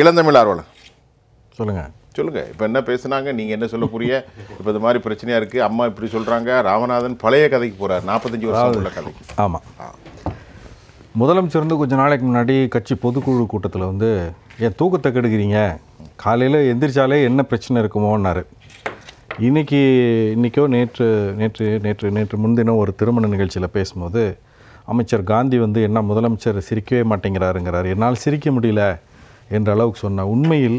இளந்தமிழ் ஆர்வலர் சொல்லுங்கள் சொல்லுங்கள் இப்போ என்ன பேசுனாங்க நீங்கள் என்ன சொல்லக்கூடிய இப்போ இது மாதிரி பிரச்சனையாக இருக்குது அம்மா இப்படி சொல்கிறாங்க ராமநாதன் பழைய கதைக்கு போகிறார் நாற்பத்தஞ்சு வருஷம் உள்ள கதை ஆமாம் முதலமைச்சர் வந்து கொஞ்சம் நாளைக்கு முன்னாடி கட்சி பொதுக்குழு கூட்டத்தில் வந்து என் தூக்கத்தை கெடுக்கிறீங்க காலையில் எந்திரிச்சாலே என்ன பிரச்சனை இருக்குமோன்னாரு இன்றைக்கி இன்றைக்கோ நேற்று நேற்று நேற்று நேற்று முன்தினம் ஒரு திருமண நிகழ்ச்சியில் பேசும்போது அமைச்சர் காந்தி வந்து என்ன முதலமைச்சர் சிரிக்கவே மாட்டேங்கிறாருங்கிறார் என்னால் சிரிக்க முடியல என்ற அளவுக்கு சொன்னால் உண்மையில்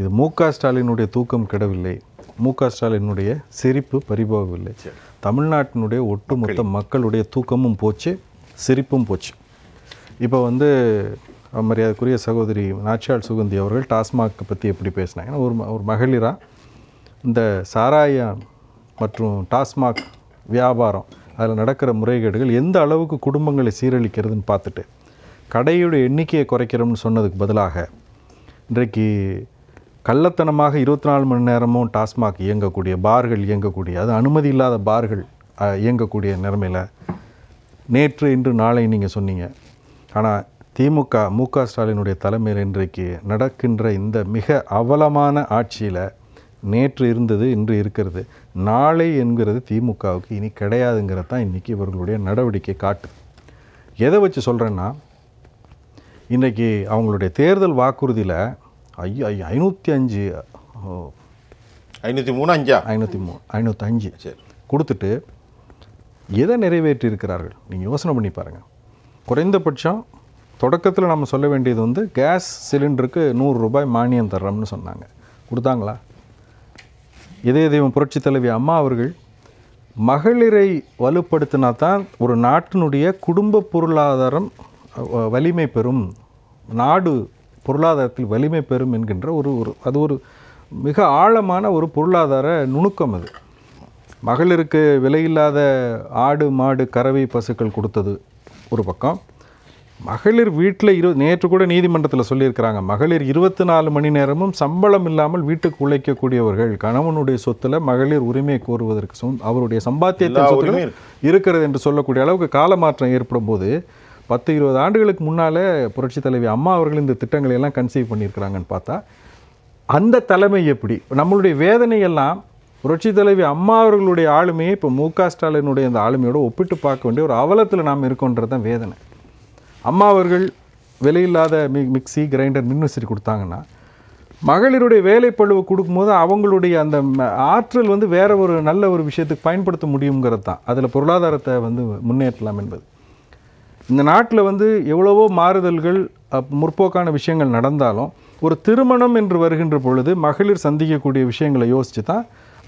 இது மு க ஸ்டாலினுடைய தூக்கம் கெடவில்லை மு க ஸ்டாலினுடைய சிரிப்பு பறிபோகவில்லை தமிழ்நாட்டினுடைய ஒட்டுமொத்த மக்களுடைய தூக்கமும் போச்சு சிரிப்பும் போச்சு இப்போ வந்து மரியாதைக்குரிய சகோதரி நாச்சியால் சுகந்தி அவர்கள் டாஸ்மாக் பற்றி எப்படி பேசினாங்க ஒரு ஒரு மகளிராக இந்த சாராயம் மற்றும் டாஸ்மாக் வியாபாரம் அதில் நடக்கிற முறைகேடுகள் எந்த அளவுக்கு குடும்பங்களை சீரழிக்கிறதுன்னு பார்த்துட்டு கடையோட எண்ணிக்கையை குறைக்கிறோம்னு சொன்னதுக்கு பதிலாக இன்றைக்கு கள்ளத்தனமாக இருபத்தி நாலு மணி நேரமும் டாஸ்மாக் இயங்கக்கூடிய பார்கள் இயங்கக்கூடிய அது அனுமதி இல்லாத பார்கள் இயங்கக்கூடிய நிலைமையில் நேற்று இன்று நாளை நீங்கள் சொன்னீங்க ஆனால் திமுக மு க ஸ்டாலினுடைய தலைமையில் இன்றைக்கு நடக்கின்ற இந்த மிக அவலமான ஆட்சியில் நேற்று இருந்தது இன்று இருக்கிறது நாளை என்கிறது திமுகவுக்கு இனி கிடையாதுங்கிறது தான் இன்றைக்கி இவர்களுடைய நடவடிக்கை காட்டு எதை வச்சு சொல்கிறேன்னா இன்றைக்கி அவங்களுடைய தேர்தல் வாக்குறுதியில் ஐயா ஐநூற்றி அஞ்சு ஐநூற்றி மூணு அஞ்சா ஐநூற்றி மூணு ஐநூற்றி அஞ்சு சரி கொடுத்துட்டு எதை நிறைவேற்றியிருக்கிறார்கள் நீங்கள் யோசனை பண்ணி பாருங்கள் குறைந்தபட்சம் தொடக்கத்தில் நம்ம சொல்ல வேண்டியது வந்து கேஸ் சிலிண்டருக்கு நூறுரூபாய் மானியம் தர்றோம்னு சொன்னாங்க கொடுத்தாங்களா இதே தெய்வம் புரட்சி தலைவி அம்மா அவர்கள் மகளிரை வலுப்படுத்தினா தான் ஒரு நாட்டினுடைய குடும்ப பொருளாதாரம் வலிமை பெறும் நாடு பொருளாதாரத்தில் வலிமை பெறும் என்கின்ற ஒரு ஒரு அது ஒரு மிக ஆழமான ஒரு பொருளாதார நுணுக்கம் அது மகளிருக்கு விலையில்லாத ஆடு மாடு கறவை பசுக்கள் கொடுத்தது ஒரு பக்கம் மகளிர் வீட்டில் இரு நேற்று கூட நீதிமன்றத்தில் சொல்லியிருக்கிறாங்க மகளிர் இருபத்தி நாலு மணி நேரமும் சம்பளம் இல்லாமல் வீட்டுக்கு உழைக்கக்கூடியவர்கள் கணவனுடைய சொத்தில் மகளிர் உரிமை கோருவதற்கு அவருடைய சம்பாத்தியத்தின் இருக்கிறது என்று சொல்லக்கூடிய அளவுக்கு காலமாற்றம் ஏற்படும் போது பத்து இருபது ஆண்டுகளுக்கு முன்னால் புரட்சி தலைவி அம்மா அவர்கள் இந்த திட்டங்களை எல்லாம் கன்சீவ் பண்ணியிருக்கிறாங்கன்னு பார்த்தா அந்த தலைமை எப்படி நம்மளுடைய வேதனையெல்லாம் புரட்சி தலைவி அம்மா அவர்களுடைய ஆளுமையை இப்போ மு க ஸ்டாலினுடைய அந்த ஆளுமையோடு ஒப்பிட்டு பார்க்க வேண்டிய ஒரு அவலத்தில் நாம் இருக்கோன்றது தான் வேதனை அம்மா அவர்கள் விலையில்லாத மி மிக்சி கிரைண்டர் மின்விசிறி கொடுத்தாங்கன்னா மகளிருடைய வேலை பழுவு கொடுக்கும்போது அவங்களுடைய அந்த ஆற்றல் வந்து வேற ஒரு நல்ல ஒரு விஷயத்துக்கு பயன்படுத்த முடியுங்கிறது தான் அதில் பொருளாதாரத்தை வந்து முன்னேற்றலாம் என்பது இந்த நாட்டில் வந்து எவ்வளவோ மாறுதல்கள் முற்போக்கான விஷயங்கள் நடந்தாலும் ஒரு திருமணம் என்று வருகின்ற பொழுது மகளிர் சந்திக்கக்கூடிய விஷயங்களை யோசித்து தான்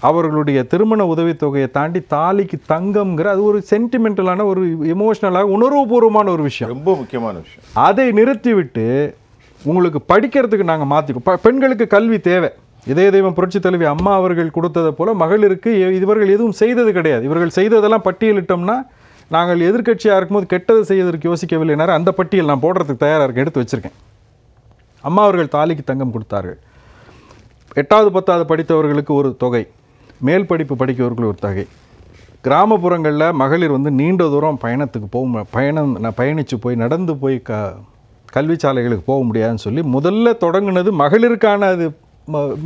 அவர்களுடைய திருமண உதவித்தொகையை தாண்டி தாலிக்கு தங்கம்ங்கிற அது ஒரு சென்டிமெண்டலான ஒரு எமோஷ்னலாக உணர்வுபூர்வமான ஒரு விஷயம் ரொம்ப முக்கியமான விஷயம் அதை நிறுத்திவிட்டு உங்களுக்கு படிக்கிறதுக்கு நாங்கள் மாற்றிக்கோ பெண்களுக்கு கல்வி தேவை இதய தெய்வம் புரட்சி தலைவி அம்மா அவர்கள் கொடுத்ததை போல் மகளிருக்கு இவர்கள் எதுவும் செய்தது கிடையாது இவர்கள் செய்ததெல்லாம் பட்டியலிட்டோம்னா நாங்கள் எதிர்கட்சியாக இருக்கும்போது கெட்டது செய்வதற்கு யோசிக்கவில்லைனாரு அந்த பட்டியல் நான் போடுறதுக்கு தயாராக இருக்கேன் எடுத்து வச்சுருக்கேன் அம்மா அவர்கள் தாலிக்கு தங்கம் கொடுத்தார்கள் எட்டாவது பத்தாவது படித்தவர்களுக்கு ஒரு தொகை மேல் படிப்பு படிக்கிறவர்களுக்கு ஒரு தொகை கிராமப்புறங்களில் மகளிர் வந்து நீண்ட தூரம் பயணத்துக்கு போக பயணம் பயணித்து போய் நடந்து போய் க கல்வி சாலைகளுக்கு போக முடியாதுன்னு சொல்லி முதல்ல தொடங்கினது மகளிருக்கான அது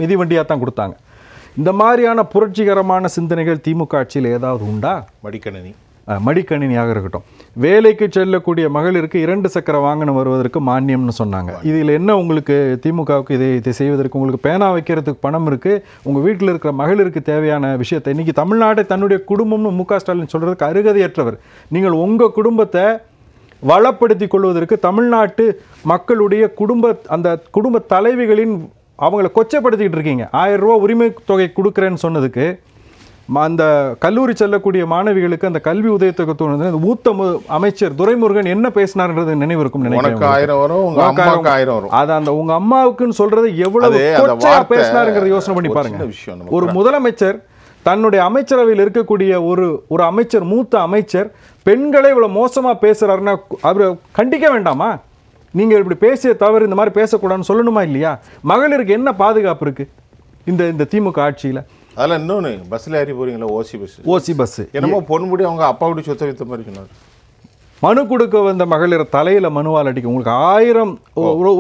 மிதிவண்டியாக தான் கொடுத்தாங்க இந்த மாதிரியான புரட்சிகரமான சிந்தனைகள் திமுக ஆட்சியில் ஏதாவது உண்டா மடிக்கணினி மடிக்கணினியாக இருக்கட்டும் வேலைக்கு செல்லக்கூடிய மகளிருக்கு இரண்டு சக்கர வாங்கணும் வருவதற்கு மானியம்னு சொன்னாங்க இதில் என்ன உங்களுக்கு திமுகவுக்கு இதை இதை செய்வதற்கு உங்களுக்கு பேனா வைக்கிறதுக்கு பணம் இருக்குது உங்கள் வீட்டில் இருக்கிற மகளிருக்கு தேவையான விஷயத்தை இன்றைக்கி தமிழ்நாட்டை தன்னுடைய குடும்பம்னு மு க ஸ்டாலின் சொல்கிறதுக்கு அருகதையற்றவர் நீங்கள் உங்கள் குடும்பத்தை வளப்படுத்தி கொள்வதற்கு தமிழ்நாட்டு மக்களுடைய குடும்ப அந்த குடும்ப தலைவிகளின் அவங்கள கொச்சப்படுத்திக்கிட்டு இருக்கீங்க ஆயிரம் ரூபா உரிமை தொகை கொடுக்குறேன்னு சொன்னதுக்கு அந்த கல்லூரி செல்லக்கூடிய மாணவிகளுக்கு அந்த கல்வி உதவித்தொகை மூத்த அமைச்சர் துரைமுருகன் என்ன பேசினார்ன்றது நினைவு இருக்கும் நினைக்கிறேன் ஆயிரம் உங்க அம்மாவுக்கு அம்மாவுக்குன்னு சொல்றது எவ்வளவு பேசினாருங்கிறத யோசனை பண்ணி பாருங்க ஒரு முதலமைச்சர் தன்னுடைய அமைச்சரவையில் இருக்கக்கூடிய ஒரு ஒரு அமைச்சர் மூத்த அமைச்சர் பெண்களை இவ்வளவு மோசமா பேசுறாருன்னா அவரை கண்டிக்க வேண்டாமா நீங்க இப்படி பேசிய தவறு இந்த மாதிரி பேசக்கூடாதுன்னு சொல்லணுமா இல்லையா மகளிருக்கு என்ன பாதுகாப்பு இருக்கு இந்த இந்த திமுக ஆட்சியில் அதில் இன்னொன்று பஸ்ஸில் ஏறி போகிறீங்களா ஓசி பஸ் ஓசி பஸ் என்னமோ பொன்முடி அவங்க அப்பாவுடைய சொத்தை வைத்த மாதிரி சொன்னார் மனு கொடுக்க வந்த மகளிர் தலையில் மனுவால் அடிக்கும் உங்களுக்கு ஆயிரம்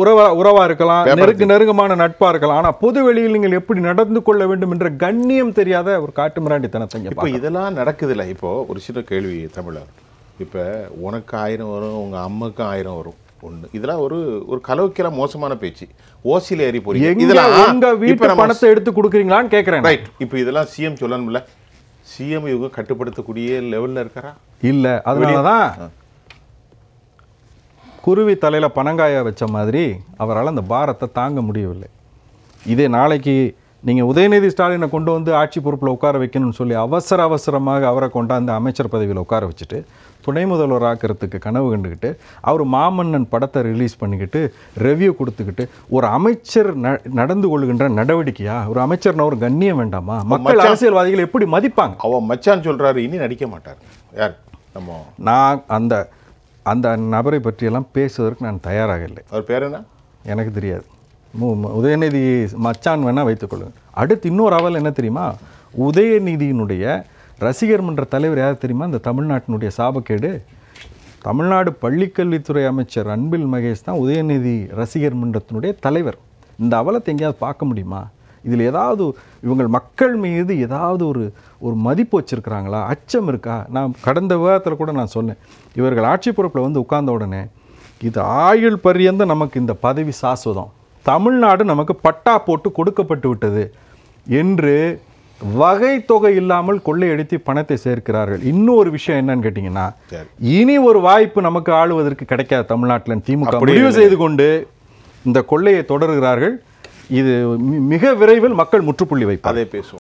உறவா உறவாக இருக்கலாம் நெருக்க நெருங்கமான நட்பாக இருக்கலாம் ஆனால் பொது வெளியில் நீங்கள் எப்படி நடந்து கொள்ள வேண்டும் என்ற கண்ணியம் தெரியாத ஒரு காட்டு மிராண்டித்தனத்தை இப்போ இதெல்லாம் இல்லை இப்போது ஒரு சின்ன கேள்வி தமிழர் இப்போ உனக்கு ஆயிரம் வரும் உங்கள் அம்மாவுக்கு ஆயிரம் வரும் ஒன்று இதெல்லாம் ஒரு ஒரு கலவுக்கெல்லாம் மோசமான பேச்சு ஓசியில் ஏறி போறீங்க இதெல்லாம் உங்கள் வீட்டு பணத்தை எடுத்து கொடுக்குறீங்களான்னு கேட்குறேன் ரைட் இப்போ இதெல்லாம் சிஎம் சொல்லணும்ல சிஎம் இவங்க கட்டுப்படுத்தக்கூடிய லெவலில் இருக்காரா இல்லை அதனால தான் குருவி தலையில் பனங்காய வச்ச மாதிரி அவரால் அந்த பாரத்தை தாங்க முடியவில்லை இதே நாளைக்கு நீங்கள் உதயநிதி ஸ்டாலினை கொண்டு வந்து ஆட்சி பொறுப்பில் உட்கார வைக்கணும்னு சொல்லி அவசர அவசரமாக அவரை கொண்டாந்து அமைச்சர் பதவியில் உட்கார வச்சுட்டு துணை முதல்வர் ஆக்கிறதுக்கு கனவு கண்டுக்கிட்டு அவர் மாமன்னன் படத்தை ரிலீஸ் பண்ணிக்கிட்டு ரெவ்யூ கொடுத்துக்கிட்டு ஒரு அமைச்சர் நடந்து கொள்கின்ற நடவடிக்கையா ஒரு அமைச்சர்னா ஒரு கண்ணியம் வேண்டாமா மக்கள் அரசியல்வாதிகள் எப்படி மதிப்பாங்க அவன் மச்சான்னு சொல்கிறாரு இனி நடிக்க மாட்டார் யார் நம்ம நான் அந்த அந்த நபரை பற்றியெல்லாம் பேசுவதற்கு நான் தயாராக இல்லை அவர் பேர் என்ன எனக்கு தெரியாது உதயநிதி மச்சான் வேணால் வைத்துக்கொள்ளுங்க அடுத்து இன்னொரு அவல் என்ன தெரியுமா உதயநிதியினுடைய ரசிகர் மன்ற தலைவர் யார் தெரியுமா இந்த தமிழ்நாட்டினுடைய சாபக்கேடு தமிழ்நாடு பள்ளிக்கல்வித்துறை அமைச்சர் அன்பில் மகேஷ் தான் உதயநிதி ரசிகர் மன்றத்தினுடைய தலைவர் இந்த அவலத்தை எங்கேயாவது பார்க்க முடியுமா இதில் ஏதாவது இவங்கள் மக்கள் மீது ஏதாவது ஒரு ஒரு மதிப்பு வச்சுருக்கிறாங்களா அச்சம் இருக்கா நான் கடந்த விவாதத்தில் கூட நான் சொன்னேன் இவர்கள் ஆட்சி பொறுப்பில் வந்து உட்கார்ந்த உடனே இது ஆயுள் பரியந்த நமக்கு இந்த பதவி சாஸ்வதம் தமிழ்நாடு நமக்கு பட்டா போட்டு கொடுக்கப்பட்டு விட்டது என்று வகை தொகை இல்லாமல் கொள்ளையடித்து பணத்தை சேர்க்கிறார்கள் இன்னொரு விஷயம் என்னன்னு கேட்டிங்கன்னா இனி ஒரு வாய்ப்பு நமக்கு ஆளுவதற்கு கிடைக்காது தமிழ்நாட்டில் திமுக முடிவு செய்து கொண்டு இந்த கொள்ளையை தொடர்கிறார்கள் இது மிக விரைவில் மக்கள் முற்றுப்புள்ளி வைப்பார் பேசுவோம்